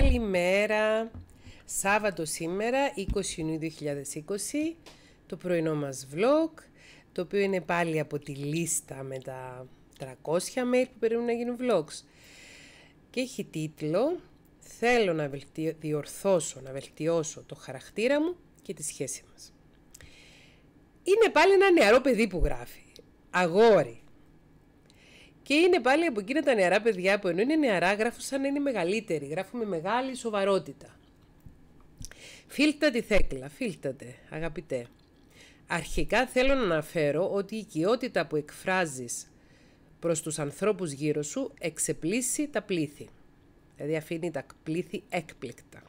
Καλημέρα! Σάββατο σήμερα, 20 Ιουνίου 2020, το πρωινό μας vlog, το οποίο είναι πάλι από τη λίστα με τα 300 mail που περιμένουν να γίνουν vlogs. Και έχει τίτλο «Θέλω να διορθώσω, να βελτιώσω το χαρακτήρα μου και τη σχέση μας». Είναι πάλι ένα νεαρό παιδί που γράφει. Αγόρι, και είναι πάλι από εκείνα τα νεαρά παιδιά που ενώ είναι νεαρά γράφουν σαν να είναι μεγαλύτεροι, γράφουν με μεγάλη σοβαρότητα. Φίλτα τη θέκλα, φίλτατε, αγαπητέ. Αρχικά θέλω να αναφέρω ότι η οικειότητα που εκφράζεις προς τους ανθρώπους γύρω σου εξεπλήσει τα πλήθη. Δηλαδή αφήνει τα πλήθη έκπληκτα.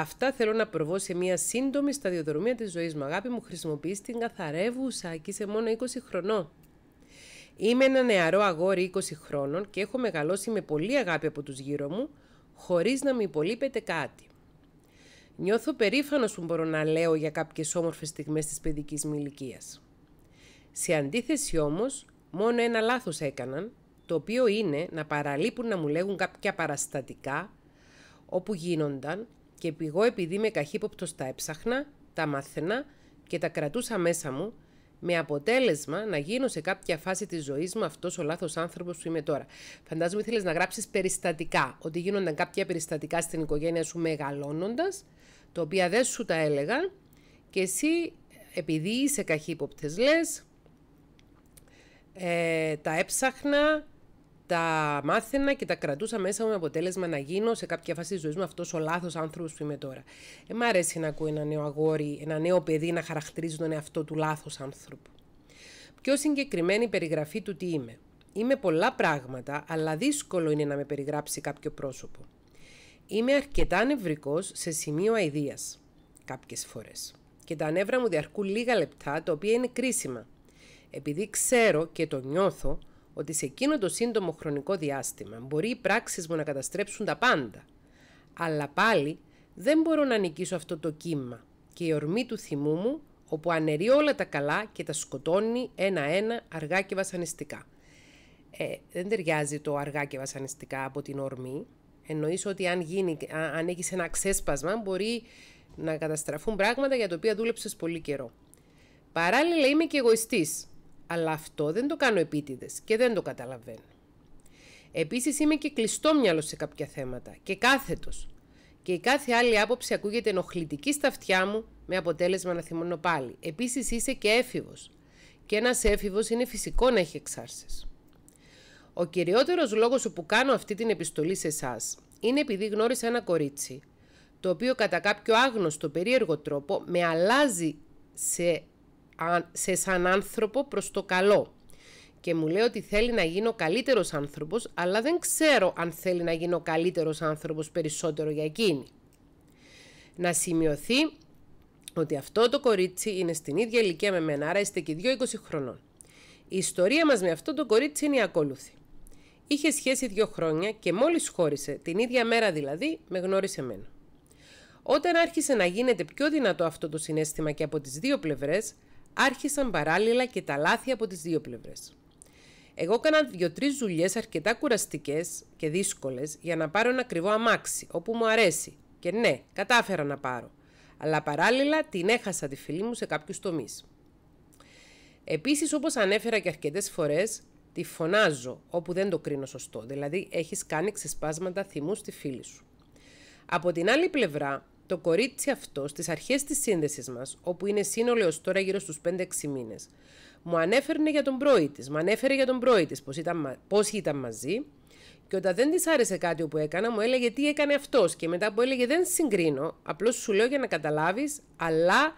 αυτά θέλω να προβώ σε μια σύντομη σταδιοδρομία της ζωής μου. Αγάπη μου χρησιμοποιείς την καθαρεύουσα και είσαι μόνο 20 χρονών. Είμαι ένα νεαρό αγόρι 20 χρόνων και έχω μεγαλώσει με πολύ αγάπη από τους γύρω μου, χωρίς να μου υπολείπεται κάτι. Νιώθω περήφανος που μπορώ να λέω για κάποιες όμορφες στιγμές της παιδικής μου ηλικίας. Σε αντίθεση όμως, μόνο ένα λάθος έκαναν, το οποίο είναι να παραλείπουν να μου λέγουν κάποια παραστατικά όπου γίνονταν και πηγώ επειδή είμαι καχύποπτος τα έψαχνα, τα μάθαινα και τα κρατούσα μέσα μου με αποτέλεσμα να γίνω σε κάποια φάση της ζωής μου αυτός ο λάθος άνθρωπος που είμαι τώρα. Φαντάζομαι ήθελες να γράψεις περιστατικά, ότι γίνονταν κάποια περιστατικά στην οικογένεια σου μεγαλώνοντας, τα οποία δεν σου τα έλεγα και εσύ επειδή είσαι καχύποπτες λες, ε, τα έψαχνα, τα μάθαινα και τα κρατούσα μέσα μου με αποτέλεσμα να γίνω σε κάποια φάση της ζωής μου αυτός ο λάθος άνθρωπος που είμαι τώρα. Ε, μ' αρέσει να ακούω ένα νέο αγόρι, ένα νέο παιδί να χαρακτηρίζει τον εαυτό του λάθος άνθρωπο. Πιο συγκεκριμένη περιγραφή του τι είμαι. Είμαι πολλά πράγματα, αλλά δύσκολο είναι να με περιγράψει κάποιο πρόσωπο. Είμαι αρκετά νευρικός σε σημείο αηδίας κάποιες φορές. Και τα νεύρα μου διαρκούν λίγα λεπτά, τα οποία είναι κρίσιμα. Επειδή ξέρω και το νιώθω, ότι σε εκείνο το σύντομο χρονικό διάστημα μπορεί οι πράξεις μου να καταστρέψουν τα πάντα. Αλλά πάλι δεν μπορώ να νικήσω αυτό το κύμα και η ορμή του θυμού μου όπου αναιρεί όλα τα καλά και τα σκοτώνει ένα-ένα αργά και βασανιστικά. Ε, δεν ταιριάζει το αργά και βασανιστικά από την ορμή. Εννοείς ότι αν, γίνει, αν έχεις ένα ξέσπασμα μπορεί να καταστραφούν πράγματα για τα οποία δούλεψες πολύ καιρό. Παράλληλα είμαι και εγωιστής αλλά αυτό δεν το κάνω επίτηδες και δεν το καταλαβαίνω. Επίσης είμαι και κλειστό μυαλό σε κάποια θέματα και κάθετος. Και η κάθε άλλη άποψη ακούγεται ενοχλητική στα αυτιά μου με αποτέλεσμα να θυμώνω πάλι. Επίσης είσαι και έφηβος. Και ένας έφηβος είναι φυσικό να έχει εξάρσεις. Ο κυριότερος λόγος που κάνω αυτή την επιστολή σε εσάς είναι επειδή γνώρισα ένα κορίτσι, το οποίο κατά κάποιο άγνωστο περίεργο τρόπο με αλλάζει σε σε σαν άνθρωπο προς το καλό. Και μου λέει ότι θέλει να γίνω καλύτερος άνθρωπος, αλλά δεν ξέρω αν θέλει να γίνω καλύτερος άνθρωπος περισσότερο για εκείνη. Να σημειωθεί ότι αυτό το κορίτσι είναι στην ίδια ηλικία με μένα, άρα είστε και δυο 20 χρονών. Η ιστορία μας με αυτό το κορίτσι είναι η ακόλουθη. Είχε σχέση δύο χρόνια και μόλις χώρισε, την ίδια μέρα δηλαδή, με γνώρισε εμένα. Όταν άρχισε να γίνεται πιο δυνατό αυτό το συνέστημα και από τις δύο πλευρές, άρχισαν παράλληλα και τα λάθη από τις δύο πλευρές. Εγώ έκανα δύο-τρει δουλειές αρκετά κουραστικές και δύσκολες για να πάρω ένα ακριβό αμάξι όπου μου αρέσει. Και ναι, κατάφερα να πάρω. Αλλά παράλληλα την έχασα τη φίλη μου σε κάποιους τομείς. Επίσης, όπως ανέφερα και αρκετές φορές, τη φωνάζω όπου δεν το κρίνω σωστό. Δηλαδή, έχεις κάνει ξεσπάσματα θυμού στη φίλη σου. Από την άλλη πλευρά, το κορίτσι αυτό στις αρχές της σύνδεσή μας, όπου είναι σύνολο έως τώρα γύρω στους 5-6 μήνες, μου ανέφερνε για τον πρώη της μου ανέφερε για τον πρώη της, πώς ήταν, ήταν μαζί και όταν δεν της άρεσε κάτι που έκανα μου έλεγε τι έκανε αυτός. και μετά που έλεγε δεν συγκρίνω, απλώς σου λέω για να καταλάβεις, αλλά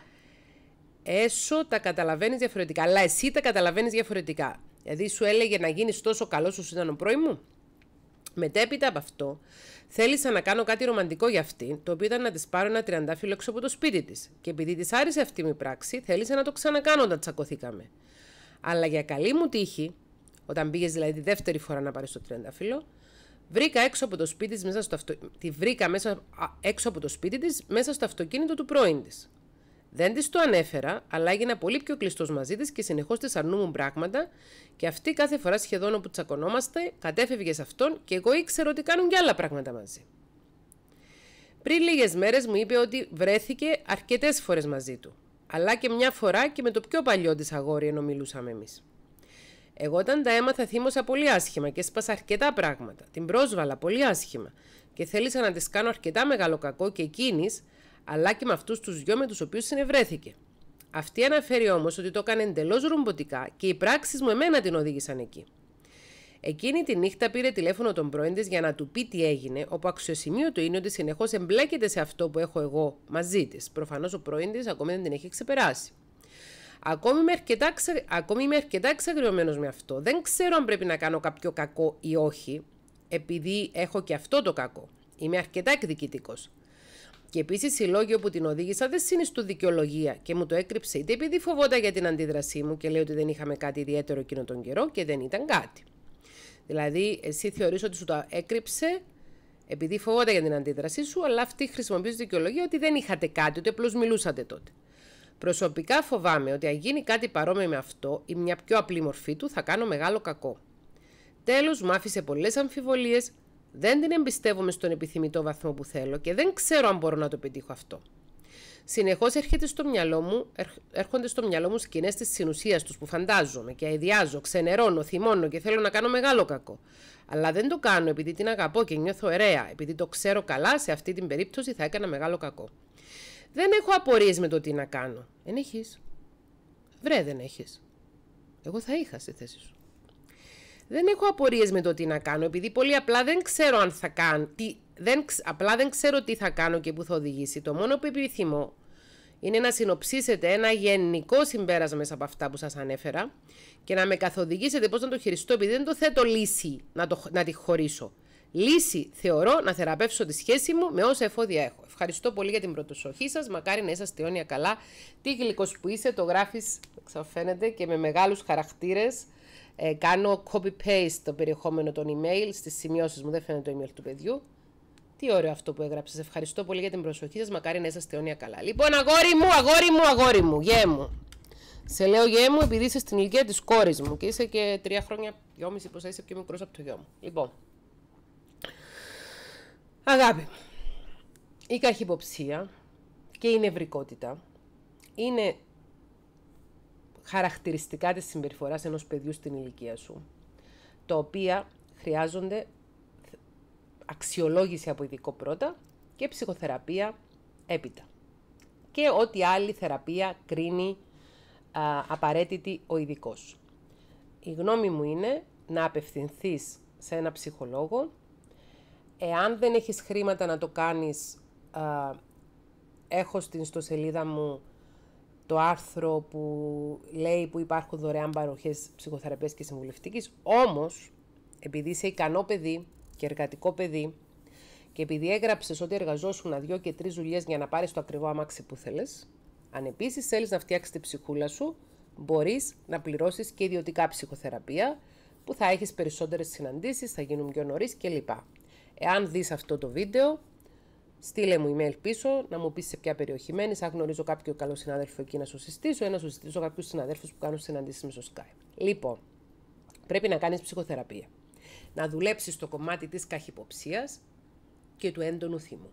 έσω τα καταλαβαίνεις διαφορετικά, αλλά εσύ τα καταλαβαίνεις διαφορετικά. Δηλαδή σου έλεγε να γίνεις τόσο καλός όσο ήταν ο πρώη μου. Μετέπειτα από αυτό, θέλησα να κάνω κάτι ρομαντικό για αυτή το οποίο ήταν να της πάρω ένα τριαντάφυλλο έξω από το σπίτι της. Και επειδή της άρεσε αυτή η πράξη, θέλησα να το ξανακάνω όταν τσακωθήκαμε. Αλλά για καλή μου τύχη, όταν πήγες δηλαδή τη δεύτερη φορά να πάρεις το τριαντάφυλλο, βρήκα έξω από το σπίτι της, μέσα στο τη βρήκα μέσα... έξω από το σπίτι της, μέσα στο αυτοκίνητο του πρώην της. Δεν της το ανέφερα, αλλά έγινα πολύ πιο κλειστός μαζί της και συνεχώς της αρνούμουν πράγματα, και αυτή κάθε φορά σχεδόν όπου τσακωνόμαστε, κατέφευγε σε αυτόν και εγώ ήξερα ότι κάνουν και άλλα πράγματα μαζί. Πριν λίγες μέρες μου είπε ότι βρέθηκε αρκετές φορές μαζί του, αλλά και μια φορά και με το πιο παλιό της αγόρι ενώ μιλούσαμε εμείς. Εγώ όταν τα έμαθα θύμωσα πολύ άσχημα και σπάσα αρκετά πράγματα. Την πρόσβαλα πολύ άσχημα και θέλησα να της κάνω αρκετά μεγάλο κακό και εκείνης, αλλά και με αυτούς τους δυο με τους οποίους συνευρέθηκε. Αυτή αναφέρει όμως ότι το έκανε εντελώς ρομποτικά και οι πράξεις μου εμένα την οδήγησαν εκεί. Εκείνη τη νύχτα πήρε τηλέφωνο τον πρώην για να του πει τι έγινε, όπου αξιοσημείωτο είναι ότι συνεχώς εμπλέκεται σε αυτό που έχω εγώ μαζί της. Προφανώς ο πρώην της ακόμη δεν την έχει ξεπεράσει. Ακόμη είμαι, αρκετά, ξε... αρκετά με αυτό. Δεν ξέρω αν πρέπει να κάνω κάποιο κακό ή όχι, επειδή έχω και αυτό το κακό. Είμαι αρκετά εκδικητικός. Και επίσης οι λόγοι όπου την οδήγησα δεν συνιστούν δικαιολογία και μου το έκρυψε είτε επειδή φοβόταν για την αντίδρασή μου και λέει ότι δεν είχαμε κάτι ιδιαίτερο εκείνο τον καιρό και δεν ήταν κάτι. Δηλαδή, εσύ θεωρείς ότι σου το έκρυψε επειδή φοβόταν για την αντίδρασή σου, αλλά αυτή χρησιμοποιεί δικαιολογία ότι δεν είχατε κάτι, ότι απλώς μιλούσατε τότε. Προσωπικά φοβάμαι ότι αν γίνει κάτι παρόμοιο με αυτό ή μια πιο απλή μορφή του, θα κάνω μεγάλο κακό. Τέλος, μου άφησε πολλές αμφιβολίες, δεν την εμπιστεύομαι στον επιθυμητό βαθμό που θέλω και δεν ξέρω αν μπορώ να το πετύχω αυτό. Συνεχώς έρχεται στο μυαλό μου, έρχονται στο μυαλό μου σκηνές της συνουσίας τους που φαντάζομαι και αειδιάζω, ξενερώνω, θυμώνω και θέλω να κάνω μεγάλο κακό. Αλλά δεν το κάνω επειδή την αγαπώ και νιώθω ωραία, επειδή το ξέρω καλά, σε αυτή την περίπτωση θα έκανα μεγάλο κακό. Δεν έχω απορίες με το τι να κάνω. Δεν έχεις. Βρέ, δεν έχεις. Εγώ θα είχα στη θέση σου δεν έχω απορίες με το τι να κάνω, επειδή πολύ απλά δεν ξέρω αν θα κάνω, τι, δεν, απλά δεν ξέρω τι θα κάνω και πού θα οδηγήσει. Το μόνο που επιθυμώ είναι να συνοψίσετε ένα γενικό συμπέρασμα μέσα από αυτά που σας ανέφερα και να με καθοδηγήσετε πώς να το χειριστώ, επειδή δεν το θέτω λύση να, το, να τη χωρίσω. Λύση θεωρώ να θεραπεύσω τη σχέση μου με όσα εφόδια έχω. Ευχαριστώ πολύ για την πρωτοσοχή σας. Μακάρι να είσαστε όνια καλά. Τι γλυκός που είσαι, το γράφεις, ξαφαίνεται, και με μεγάλους χαρακτήρες. Ε, κάνω copy-paste το περιεχόμενο των email στις σημειώσεις μου, δεν φαίνεται το email του παιδιού. Τι ωραίο αυτό που έγραψες, ευχαριστώ πολύ για την προσοχή σας μακάρι να είσαστε αιώνια καλά. Λοιπόν, αγόρι μου, αγόρι μου, αγόρι μου, γέ μου. Σε λέω γέ μου επειδή είσαι στην ηλικία της κόρης μου και είσαι και τρία χρόνια, δυόμιση, πω είσαι πιο μικρός από το γιο μου. Λοιπόν, αγάπη μου, η καχυποψία και η νευρικότητα είναι χαρακτηριστικά της συμπεριφοράς ενός παιδιού στην ηλικία σου, τα οποία χρειάζονται αξιολόγηση από ειδικό πρώτα και ψυχοθεραπεία έπειτα. Και ό,τι άλλη θεραπεία κρίνει α, απαραίτητη ο ειδικός. Η γνώμη μου είναι να απευθυνθείς σε ένα ψυχολόγο. Εάν δεν έχεις χρήματα να το κάνεις, α, έχω στην ιστοσελίδα μου το άρθρο που λέει που υπάρχουν δωρεάν παροχές ψυχοθεραπείας και συμβουλευτικής. Όμως, επειδή είσαι ικανό παιδί και εργατικό παιδί και επειδή έγραψες ότι εργαζόσουν δύο και τρεις δουλειές για να πάρεις το ακριβό αμάξι που θέλεις, αν επίσης θέλεις να φτιάξεις την ψυχούλα σου, μπορείς να πληρώσεις και ιδιωτικά ψυχοθεραπεία που θα έχεις περισσότερες συναντήσεις, θα γίνουν πιο νωρίς κλπ. Εάν δεις αυτό το βίντεο, Στείλε μου email πίσω, να μου πεις σε ποια περιοχή μένεις. Αν γνωρίζω κάποιο καλό συνάδελφο εκεί να σου συστήσω, ή να σου συστήσω κάποιους συναδέλφους που κάνουν συναντήσεις με στο Skype. Λοιπόν, πρέπει να κάνεις ψυχοθεραπεία. Να δουλέψεις το κομμάτι της καχυποψίας και του έντονου θύμου.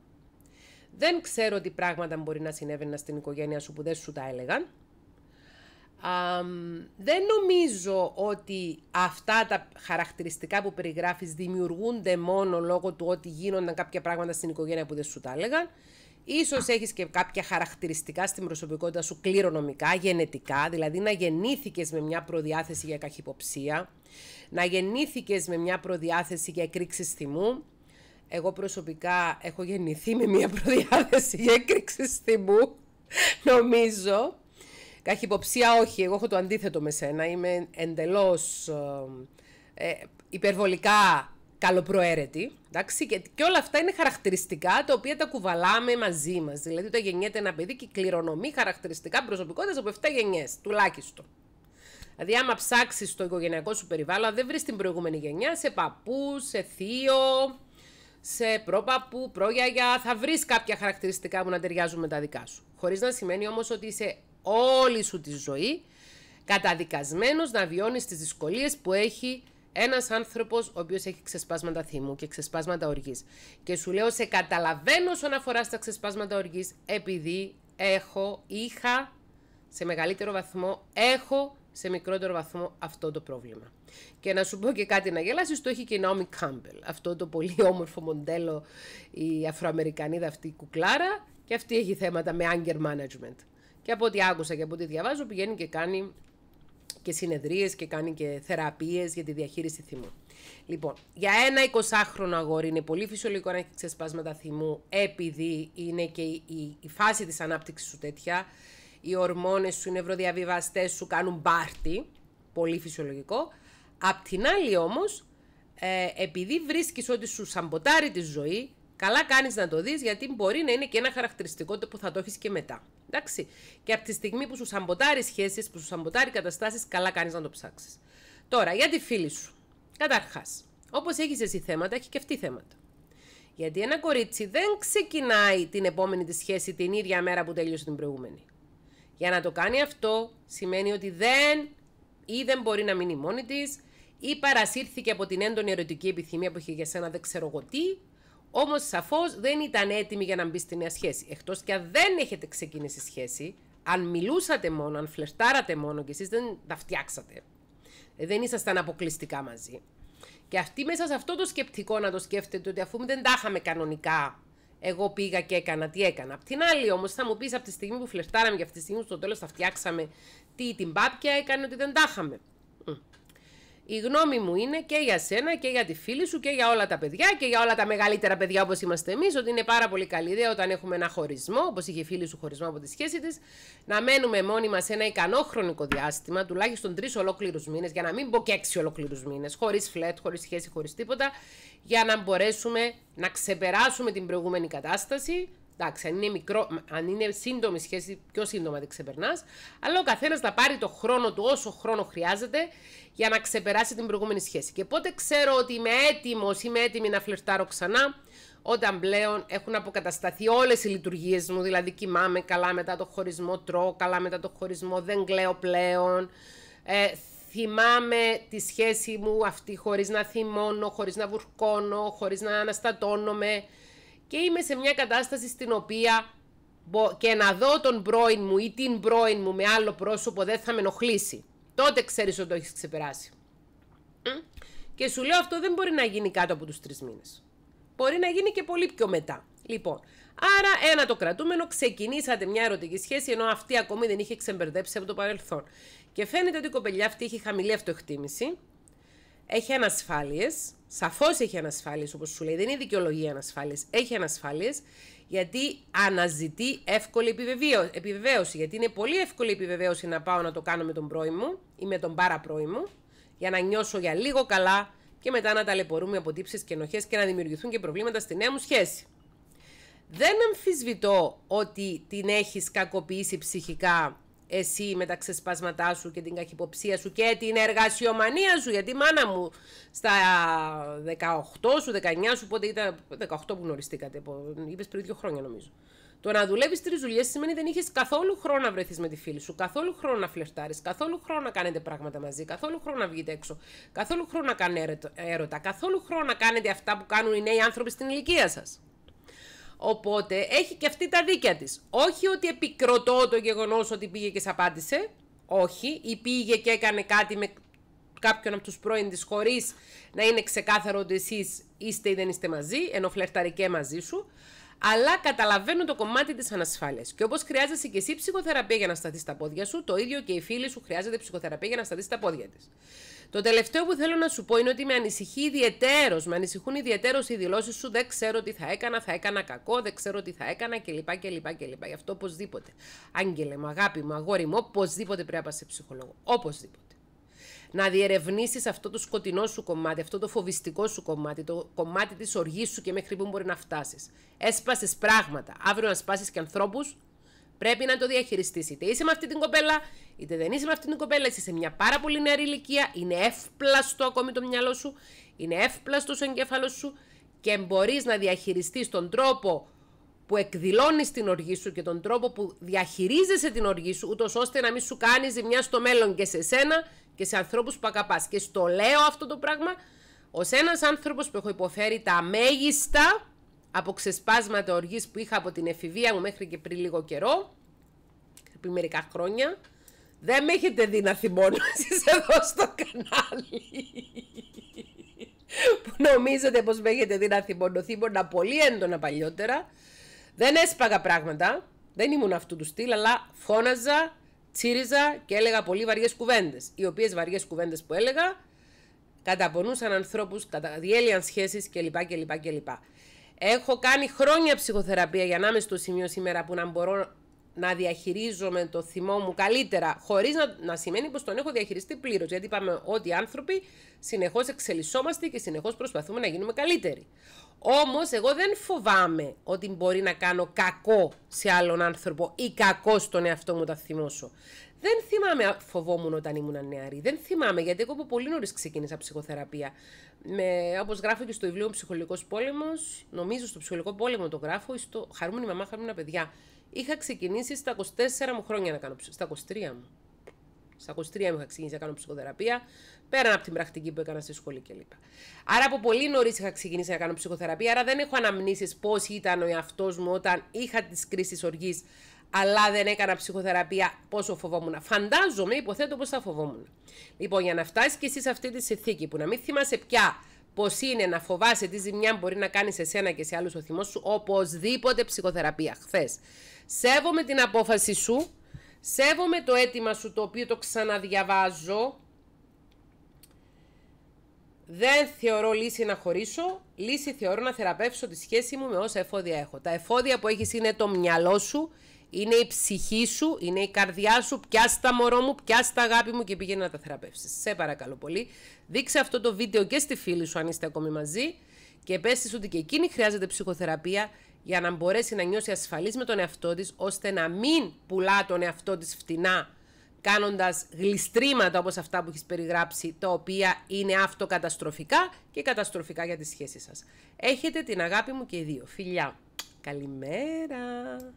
Δεν ξέρω τι πράγματα μπορεί να συνέβαιναν στην οικογένειά σου που δεν σου τα έλεγαν, δεν νομίζω ότι αυτά τα χαρακτηριστικά που περιγράφεις δημιουργούνται μόνο λόγω του ότι γίνονταν κάποια πράγματα στην οικογένεια που δεν σου τα έλεγαν. Ίσως έχεις και κάποια χαρακτηριστικά στην προσωπικότητα σου κληρονομικά, γενετικά, δηλαδή να γεννήθηκες με μια προδιάθεση για καχυποψία, να γεννήθηκες με μια προδιάθεση για εκρήξη θυμού. Εγώ προσωπικά έχω γεννηθεί με μια προδιάθεση για εκρήξη θυμού, νομίζω. Καχυποψία όχι, εγώ έχω το αντίθετο με σένα. Είμαι εντελώς ε, ε, υπερβολικά καλοπροαίρετη. Εντάξει, και, και όλα αυτά είναι χαρακτηριστικά τα οποία τα κουβαλάμε μαζί μας. Δηλαδή, όταν γεννιέται ένα παιδί και κληρονομεί χαρακτηριστικά προσωπικότητας από 7 γενιές, τουλάχιστον. Δηλαδή, άμα ψάξεις το οικογενειακό σου περιβάλλον, δεν βρεις την προηγούμενη γενιά σε παππούς, σε θείο, σε πρόπαππου, πρόγιαγια, θα βρεις κάποια χαρακτηριστικά που να ταιριάζουν με τα δικά σου. Χωρίς να σημαίνει όμως ότι είσαι όλη σου τη ζωή, καταδικασμένος να βιώνεις τις δυσκολίες που έχει ένας άνθρωπος ο οποίος έχει ξεσπάσματα θύμου και ξεσπάσματα οργής. Και σου λέω σε καταλαβαίνω όσον αφορά στα ξεσπάσματα οργής επειδή έχω, είχα σε μεγαλύτερο βαθμό, έχω σε μικρότερο βαθμό αυτό το πρόβλημα. Και να σου πω και κάτι να γελάσεις, το έχει και η Νόμι Κάμπελ αυτό το πολύ όμορφο μοντέλο η Αφροαμερικανίδα αυτή κουκλάρα και αυτή έχει θέματα με anger management. Και από ό,τι άκουσα και από ό,τι διαβάζω, πηγαίνει και κάνει και συνεδρίες και κάνει και θεραπείες για τη διαχείριση θυμού. Λοιπόν, για ένα 20χρονο αγόρι είναι πολύ φυσιολογικό να έχει ξεσπάσματα θυμού, επειδή είναι και η, φάση της ανάπτυξης σου τέτοια. Οι ορμόνες σου, οι νευροδιαβιβαστές σου κάνουν μπάρτι, πολύ φυσιολογικό. Απ' την άλλη όμως, ε, επειδή βρίσκεις ότι σου σαμποτάρει τη ζωή, Καλά κάνεις να το δεις, γιατί μπορεί να είναι και ένα χαρακτηριστικό που θα το έχεις και μετά. Εντάξει. Και από τη στιγμή που σου σαμποτάρει σχέσεις, που σου σαμποτάρει καταστάσεις, καλά κάνεις να το ψάξεις. Τώρα, για τη φίλη σου. Καταρχάς, όπως έχεις εσύ θέματα, έχει και αυτή θέματα. Γιατί ένα κορίτσι δεν ξεκινάει την επόμενη της σχέση την ίδια μέρα που τελείωσε την προηγούμενη. Για να το κάνει αυτό, σημαίνει ότι δεν ή δεν μπορεί να μείνει μόνη της, ή παρασύρθηκε από την έντονη ερωτική επιθυμία που είχε για σένα, δεν ξέρω εγώ τι, Όμως σαφώς δεν ήταν έτοιμη για να μπει στη νέα σχέση. Εκτός και αν δεν έχετε ξεκινήσει σχέση, αν μιλούσατε μόνο, αν φλερτάρατε μόνο και εσείς δεν τα φτιάξατε. Ε, δεν ήσασταν αποκλειστικά μαζί. Και αυτή μέσα σε αυτό το σκεπτικό να το σκέφτετε ότι αφού δεν τα είχαμε κανονικά, εγώ πήγα και έκανα τι έκανα. Απ' την άλλη όμως θα μου πεις από τη στιγμή που φλερτάραμε και αυτή τη στιγμή στο τέλος τα φτιάξαμε, τι την πάπια έκανε ότι δεν τα είχαμε. Η γνώμη μου είναι και για σένα και για τη φίλη σου και για όλα τα παιδιά και για όλα τα μεγαλύτερα παιδιά όπως είμαστε εμείς, ότι είναι πάρα πολύ καλή ιδέα όταν έχουμε ένα χωρισμό, όπως είχε η φίλη σου χωρισμό από τη σχέση της, να μένουμε μόνοι μας ένα ικανό χρονικό διάστημα, τουλάχιστον τρεις ολόκληρους μήνες, για να μην πω και έξι ολόκληρους μήνες, χωρίς φλετ, χωρίς σχέση, χωρίς τίποτα, για να μπορέσουμε να ξεπεράσουμε την προηγούμενη κατάσταση εντάξει, αν είναι, μικρό, αν είναι σύντομη σχέση, πιο σύντομα την ξεπερνάς. Αλλά ο καθένας θα πάρει το χρόνο του, όσο χρόνο χρειάζεται, για να ξεπεράσει την προηγούμενη σχέση. Και πότε ξέρω ότι είμαι έτοιμος, ή είμαι έτοιμη να φλερτάρω ξανά, όταν πλέον έχουν αποκατασταθεί όλες οι λειτουργίες μου. Δηλαδή, κοιμάμαι καλά μετά το χωρισμό, τρώω καλά μετά το χωρισμό, δεν κλαίω πλέον. Ε, θυμάμαι τη σχέση μου αυτή χωρίς να θυμώνω, χωρίς να βουρκώνω, χωρίς να αναστατώνομαι και είμαι σε μια κατάσταση στην οποία και να δω τον πρώην μου ή την πρώην μου με άλλο πρόσωπο δεν θα με ενοχλήσει. Τότε ξέρεις ότι το έχεις ξεπεράσει. Και σου λέω αυτό δεν μπορεί να γίνει κάτω από τους τρεις μήνες. Μπορεί να γίνει και πολύ πιο μετά. Λοιπόν, άρα ένα το κρατούμενο, ξεκινήσατε μια ερωτική σχέση ενώ αυτή ακόμη δεν είχε ξεμπερδέψει από το παρελθόν. Και φαίνεται ότι η κοπελιά αυτή έχει χαμηλή αυτοεκτίμηση, έχει ανασφάλειες, Σαφώς έχει ανασφάλειες, όπως σου λέει. Δεν είναι δικαιολογία ανασφάλειες. Έχει ανασφάλειες γιατί αναζητεί εύκολη επιβεβαίωση. Γιατί είναι πολύ εύκολη επιβεβαίωση να πάω να το κάνω με τον πρώι μου ή με τον παραπρώη μου, για να νιώσω για λίγο καλά και μετά να ταλαιπωρούμε από τύψεις και ενοχές και να δημιουργηθούν και προβλήματα στη νέα μου σχέση. Δεν αμφισβητώ ότι την έχεις κακοποιήσει ψυχικά εσύ με τα ξεσπάσματά σου και την καχυποψία σου και την εργασιομανία σου. Γιατί μάνα μου στα 18 σου, 19 σου, πότε ήταν. 18 που γνωριστήκατε, είπες πριν δύο χρόνια νομίζω. Το να δουλεύεις τρεις δουλειές σημαίνει δεν είχες καθόλου χρόνο να βρεθείς με τη φίλη σου, καθόλου χρόνο να φλερτάρεις, καθόλου χρόνο να κάνετε πράγματα μαζί, καθόλου χρόνο να βγείτε έξω, καθόλου χρόνο να κάνετε έρωτα, καθόλου χρόνο να κάνετε αυτά που κάνουν οι νέοι άνθρωποι στην ηλικία σας. Οπότε έχει και αυτή τα δίκια της. Όχι ότι επικροτώ το γεγονός ότι πήγε και σε απάντησε. Όχι. Ή πήγε και έκανε κάτι με κάποιον από τους πρώην της χωρίς να είναι ξεκάθαρο ότι εσείς είστε ή δεν είστε μαζί, ενώ φλερταρικέ μαζί σου αλλά καταλαβαίνω το κομμάτι της ανασφάλειας. Και όπως χρειάζεσαι και εσύ ψυχοθεραπεία για να σταθείς στα πόδια σου, το ίδιο και οι φίλοι σου χρειάζεται ψυχοθεραπεία για να σταθείς στα πόδια της. Το τελευταίο που θέλω να σου πω είναι ότι με ανησυχεί ιδιαίτερο, με ανησυχούν ιδιαιτέρως οι δηλώσεις σου. Δεν ξέρω τι θα έκανα, θα έκανα κακό, δεν ξέρω τι θα έκανα κλπ. κλπ, κλπ. Γι' αυτό οπωσδήποτε. Άγγελε, μου αγάπη μου, αγόρι μου, οπωσδήποτε πρέπει να πας σε ψυχολόγο. Οπωσδήποτε να διερευνήσεις αυτό το σκοτεινό σου κομμάτι, αυτό το φοβιστικό σου κομμάτι, το κομμάτι της οργής σου και μέχρι πού μπορεί να φτάσεις. Έσπασες πράγματα. Αύριο να σπάσεις και ανθρώπους, πρέπει να το διαχειριστείς. Είτε είσαι με αυτή την κοπέλα, είτε δεν είσαι με αυτή την κοπέλα, είσαι σε μια πάρα πολύ νεαρή ηλικία. Είναι εύπλαστο ακόμη το μυαλό σου, είναι εύπλαστος ο εγκέφαλος σου και μπορείς να διαχειριστείς τον τρόπο που εκδηλώνεις την οργή σου και τον τρόπο που διαχειρίζεσαι την οργή σου, ούτως ώστε να μην σου κάνει ζημιά στο μέλλον και σε σένα και σε ανθρώπους που αγαπάς. Και στο λέω αυτό το πράγμα ως ένας άνθρωπος που έχω υποφέρει τα μέγιστα από ξεσπάσματα οργής που είχα από την εφηβεία μου μέχρι και πριν λίγο καιρό, πριν μερικά χρόνια. Δεν με έχετε δει να θυμώνω εδώ στο κανάλι που νομίζετε πως με έχετε δει να θυμώνω θύμωνα πολύ έντονα παλιότερα δεν έσπαγα πράγματα δεν ήμουν αυτού του στυλ αλλά φώναζα τσίριζα και έλεγα πολύ βαριές κουβέντες. Οι οποίες βαριές κουβέντες που έλεγα καταπονούσαν ανθρώπους, διέλυαν σχέσεις κλπ, κλπ, Έχω κάνει χρόνια ψυχοθεραπεία για να είμαι στο σημείο σήμερα που να μπορώ να διαχειρίζομαι το θυμό μου καλύτερα, χωρίς να, σημαίνει πως τον έχω διαχειριστεί πλήρως Γιατί είπαμε ότι οι άνθρωποι συνεχώς εξελισσόμαστε και συνεχώς προσπαθούμε να γίνουμε καλύτεροι. Όμως εγώ δεν φοβάμαι ότι μπορεί να κάνω κακό σε άλλον άνθρωπο ή κακό στον εαυτό μου τα θυμώσω. Δεν θυμάμαι, φοβόμουν όταν ήμουν νεαρή. Δεν θυμάμαι, γιατί εγώ από πολύ νωρίς ξεκίνησα ψυχοθεραπεία. όπως γράφω και στο βιβλίο Ψυχολογικός Πόλεμος, νομίζω στο Ψυχολογικό Πόλεμο το γράφω, στο Χαρούμενη Μαμά, Χαρούμενα Παιδιά είχα ξεκινήσει στα 24 μου χρόνια να κάνω στα 23 μου. Στα 23 μου είχα ξεκινήσει να κάνω ψυχοθεραπεία, πέραν από την πρακτική που έκανα στη σχολή κλπ. Άρα από πολύ νωρίς είχα ξεκινήσει να κάνω ψυχοθεραπεία, άρα δεν έχω αναμνήσεις πώς ήταν ο εαυτός μου όταν είχα τις κρίσεις οργής, αλλά δεν έκανα ψυχοθεραπεία, πόσο φοβόμουν. Φαντάζομαι, υποθέτω πώ θα φοβόμουν. Λοιπόν, για να φτάσεις κι εσύ σε αυτή τη συνθήκη που να μην θυμάσαι πια πώς είναι να φοβάσαι τι ζημιά μπορεί να κάνεις σε σένα και σε άλλους ο θυμός σου, οπωσδήποτε ψυχοθεραπεία. Χθες. Σέβομαι την απόφαση σου. Σέβομαι το αίτημα σου το οποίο το ξαναδιαβάζω. Δεν θεωρώ λύση να χωρίσω. Λύση θεωρώ να θεραπεύσω τη σχέση μου με όσα εφόδια έχω. Τα εφόδια που έχεις είναι το μυαλό σου είναι η ψυχή σου, είναι η καρδιά σου, πιάστα μωρό μου, πιάστα αγάπη μου και πήγαινε να τα θεραπεύσεις. Σε παρακαλώ πολύ, δείξε αυτό το βίντεο και στη φίλη σου αν είστε ακόμη μαζί και πες της ότι και εκείνη χρειάζεται ψυχοθεραπεία για να μπορέσει να νιώσει ασφαλής με τον εαυτό της, ώστε να μην πουλά τον εαυτό της φτηνά, κάνοντας γλιστρήματα όπως αυτά που έχεις περιγράψει, τα οποία είναι αυτοκαταστροφικά και καταστροφικά για τη σχέση σας. Έχετε την αγάπη μου και οι δύο. Φιλιά. Καλημέρα.